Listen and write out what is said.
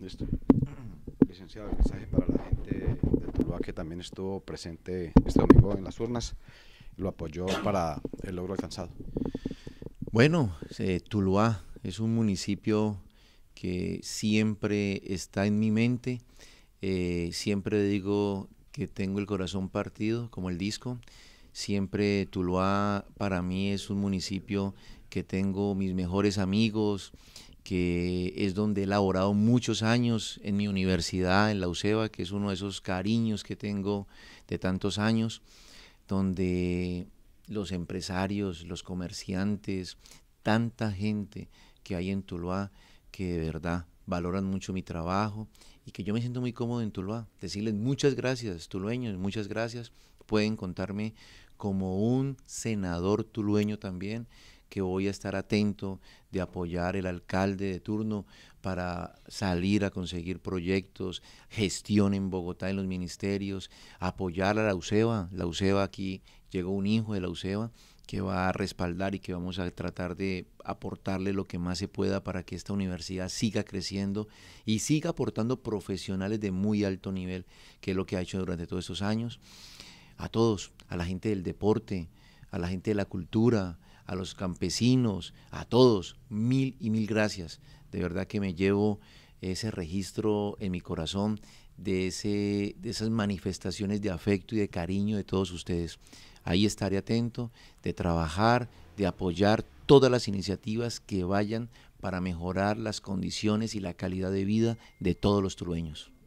Listo. Licenciado, el mensaje para la gente de Tuluá que también estuvo presente este domingo en las urnas, lo apoyó para el logro alcanzado. Bueno, eh, Tuluá es un municipio que siempre está en mi mente, eh, siempre digo que tengo el corazón partido como el disco, siempre Tuluá para mí es un municipio que tengo mis mejores amigos, que es donde he elaborado muchos años en mi universidad, en la UCEBA, que es uno de esos cariños que tengo de tantos años, donde los empresarios, los comerciantes, tanta gente que hay en Tuluá que de verdad valoran mucho mi trabajo y que yo me siento muy cómodo en Tuluá. Decirles muchas gracias, tulueños, muchas gracias. Pueden contarme como un senador tulueño también que voy a estar atento de apoyar el alcalde de turno para salir a conseguir proyectos, gestión en Bogotá en los ministerios, apoyar a la UCEBA. La UCEBA aquí llegó un hijo de la UCEBA que va a respaldar y que vamos a tratar de aportarle lo que más se pueda para que esta universidad siga creciendo y siga aportando profesionales de muy alto nivel, que es lo que ha hecho durante todos estos años. A todos, a la gente del deporte, a la gente de la cultura, a los campesinos, a todos, mil y mil gracias. De verdad que me llevo ese registro en mi corazón de, ese, de esas manifestaciones de afecto y de cariño de todos ustedes. Ahí estaré atento, de trabajar, de apoyar todas las iniciativas que vayan para mejorar las condiciones y la calidad de vida de todos los trueños.